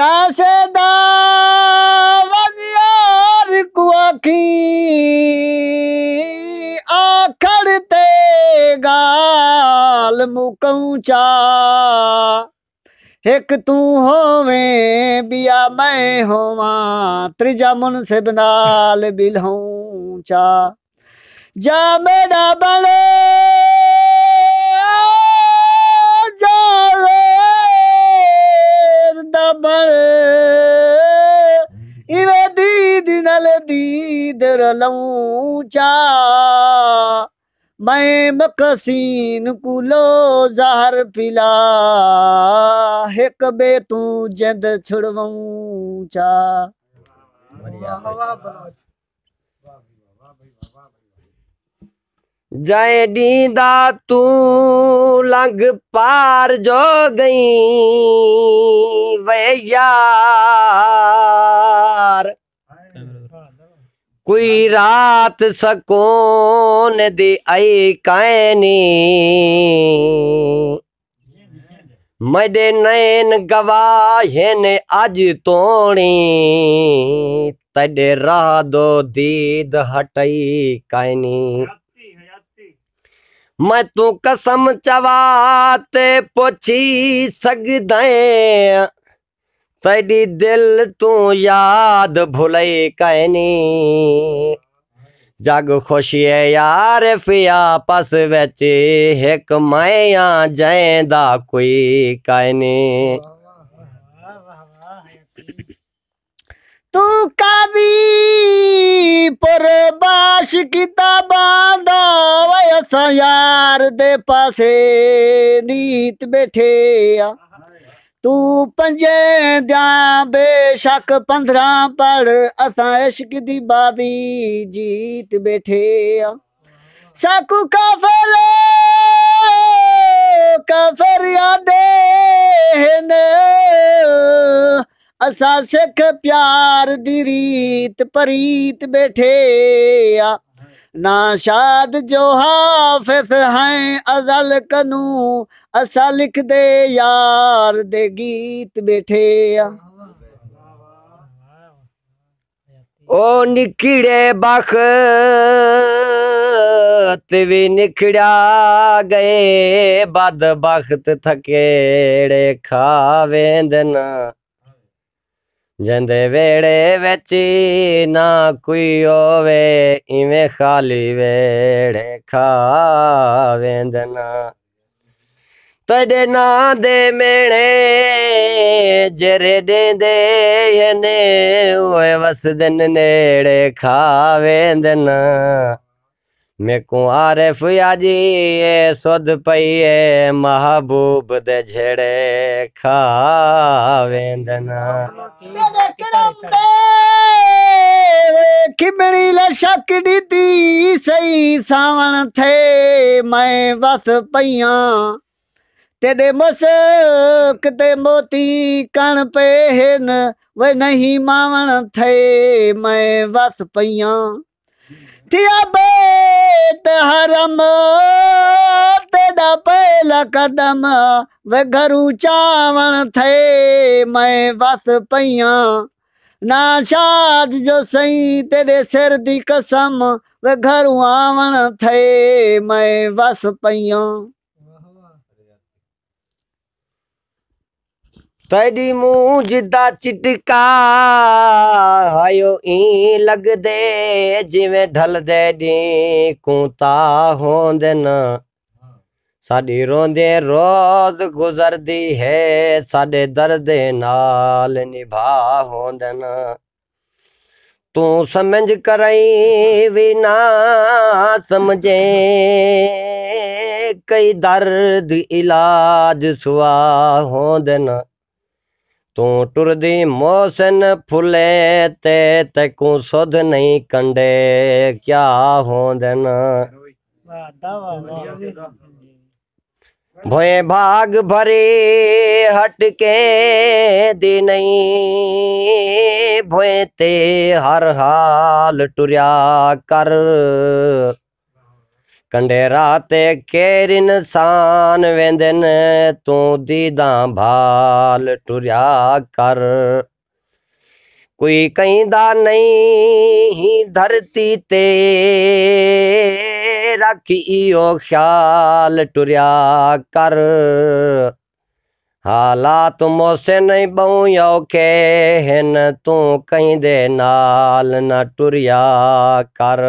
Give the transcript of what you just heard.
ਕਾਸੇ ਦਾ ਵਜ਼ਿਆਰ ਕੋ ਆਖੀ ਆਖੜ ਤੇ ਗਾਲ ਚਾ ਇਕ ਤੂੰ ਹੋਵੇਂ ਬਿਆ ਮੈਂ ਹੋਵਾਂ ਤ੍ਰਿਜਾ ਮਨ ਸਿਬ ਨਾਲ ਬਿਲਹੂੰ ਚਾ ਜਾ ਮੇਰਾ ਬਲੇ ਫਿਕਰ ਲਉਂ ਜਾ ਮੈਂ ਮਕਸੀਨ ਕੁਲੋ ਜ਼ਹਿਰ ਪਿਲਾ ਇੱਕ ਬੇ ਤੂੰ ਜਿੰਦ ਛੁੜਵਾਉਂ ਚਾ ਜਾਇ ਦੀਦਾ ਤੂੰ ਲੰਗ ਪਾਰ ਜੋ ਗਈ ਵੇ ਯਾਰ कोई रात सकोन दे आई कायनी मेरे नैन गवाहन अज तोड़ी तडे रा दो दीद हटई कायनी मैं तू कसम चवाते पुछी सकद ਤੇਰੀ ਦਿਲ ਤੂੰ ਯਾਦ ਭੁਲੇ ਕੈਨੀ ਜਗ ਖੁਸ਼ੀ ਐ ਯਾਰ ਫਿਆ ਪਸ ਵਿੱਚ ਇੱਕ ਮਾਇਆ ਜੈਂਦਾ ਕੋਈ ਕੈਨੀ ਤੂੰ ਕਾਦੀ ਪਰਬਾਸ਼ ਕਿਤਾਬਾਂ ਦਾ ਵਯਸਾਂ ਯਾਰ ਦੇ ਪਾਸੇ ਨੀਤ ਬੈਠੇ ਆ ਤੂੰ ਪੰਜੇ ਦਿਆ ਬੇਸ਼ੱਕ 15 ਪੜ ਅਸਾਂ ਇਸ਼ਕ ਦੀ ਬਾਦੀ ਜੀਤ ਬੈਠੇ ਆ ਸਾਕੂ ਕਾਫਰ ਕਾਫਰ ਆਦੇ ਨੇ ਅਸਾਂ ਸਿੱਖ ਪਿਆਰ ਦੀ ਰੀਤ ਪਰੀਤ ਬੈਠੇ ਆ ਨਾ ਸ਼ਾਦ ਜੋ ਹਾਫਿਸ ਹੈ ਅਜ਼ਲ ਕਨੂ ਅਸਾਂ ਲਿਖਦੇ ਯਾਰ ਦੇ ਗੀਤ ਬੈਠੇ ਆ ਓ ਨਿਕੜੇ ਬਖ ਤੇ ਵੀ ਨਿਕੜਾ ਗਏ ਬਦਬਖਤ ਥਕੇੜੇ ਖਾਵੇਂਦਨਾ ਜੰਦੇ ਵੇੜੇ ਵਿੱਚ ਨਾ ਕੋਈ ਹੋਵੇ ਇਵੇਂ ਖਾਲੀ ਵੇੜੇ ਖਾਵੇਂਦਨਾ ਤੇਰੇ ਨਾਂ ਦੇ ਮੇਣੇ ਜਰੇ ਦੇਂਦੇ ਇਹਨੇ ਓਏ ਵਸਦਨ ਨੇੜੇ ਖਾਵੇਂਦਨਾ ਮੇਕੋ ਆਰਫ ਆਜੀਏ ਸੁਧ ਪਈਏ ਮਹਬੂਬ ਦੇ ਝੜੇ ਖਾਵੇਂਦਨਾ ਤੇਰੇ ਕਰਮ ਤੇ ਕਿਮੜੀ ਲੈ ਸ਼ੱਕ ਦਿੱਤੀ ਸਹੀ ਸਾਵਣ ਥੇ ਮੈਂ ਵਸ ਪਈਆਂ ਤੇਰੇ ਮਸਕ ਤੇ ਮੋਤੀ ਕਣ ਪਏ ਹਨ ਵੇ ਨਹੀਂ ਮਾਵਣ ਥੇ ਮੈਂ ਵਸ ਪਈਆਂ ਥਿਆ ਬੇਤ ਹਰਮ ਤੇਡਾ ਪਹਿਲਾ ਕਦਮ ਵੇ ਘਰੂ ਚਾਵਣ ਥੇ ਮੈਂ ਵਸ ਪਈਆਂ ਨਾ ਸ਼ਾਦ ਜੋ ਸਈ ਤੇਰੇ ਸਿਰ ਦੀ ਕਸਮ ਵੇ ਘਰੂ ਆਵਣ ਥੇ ਮੈਂ ਵਸ ਪਈਆਂ ਤੇਰੀ ਮੂੰਹ ਜਿੱਦਾ ਚਿਟਕਾ ਹਾਇਓ ਈ ਲੱਗਦੇ ਜਿਵੇਂ ਢਲਦੇ ਦੀ ਕੂਤਾ ਹੋਂਦੇ ਨਾ ਸਾਡੀ ਰੋਂਦੇ ਰੋਜ਼ ਗੁਜ਼ਰਦੀ ਹੈ ਸਾਡੇ ਦਰਦ ਨਾਲ ਨਿਭਾ ਹੋਂਦੇ ਨਾ ਤੂੰ ਸਮਝ ਕਰਈ ਵੀ ਨਾ ਸਮਝੇ ਕਈ ਦਰਦ ਇਲਾਜ ਸੁਆ ਹੋਂਦੇ ਨਾ ਤੂੰ ਟੁਰਦੀ ਮੋਸਨ ਫੁੱਲੇ ਤੇ ਤੈਕੂ ਸੁਧ ਨਹੀਂ ਕੰਡੇ ਕਿਆ ਹੋਂਦਨ ਭਏ ਭਾਗ ਭਰੇ ਹਟ ਕੇ ਦੇ ਨਹੀਂ ਭਏ ਤੇ ਹਰ ਹਾਲ ਟੁਰਿਆ ਕਰ ਕੰਡੇਰਾ ਤੇ ਕੇਰ ਇਨਸਾਨ ਵੇਂਦਨ ਤੂੰ ਦੀਦਾਂ ਭਾਲ ਟੁਰਿਆ ਕਰ ਕੋਈ ਕਹਿੰਦਾ ਨਹੀਂ ਧਰਤੀ ਤੇ ਰੱਖੀਓ ਖਿਆਲ ਟੁਰਿਆ ਕਰ ਹਾਲਾਤ ਮੋਸੇ ਨਹੀਂ ਬਉ ਕੇ ਹਨ ਤੂੰ ਕਹਿੰਦੇ ਨਾਲ ਨਾ ਟੁਰਿਆ ਕਰ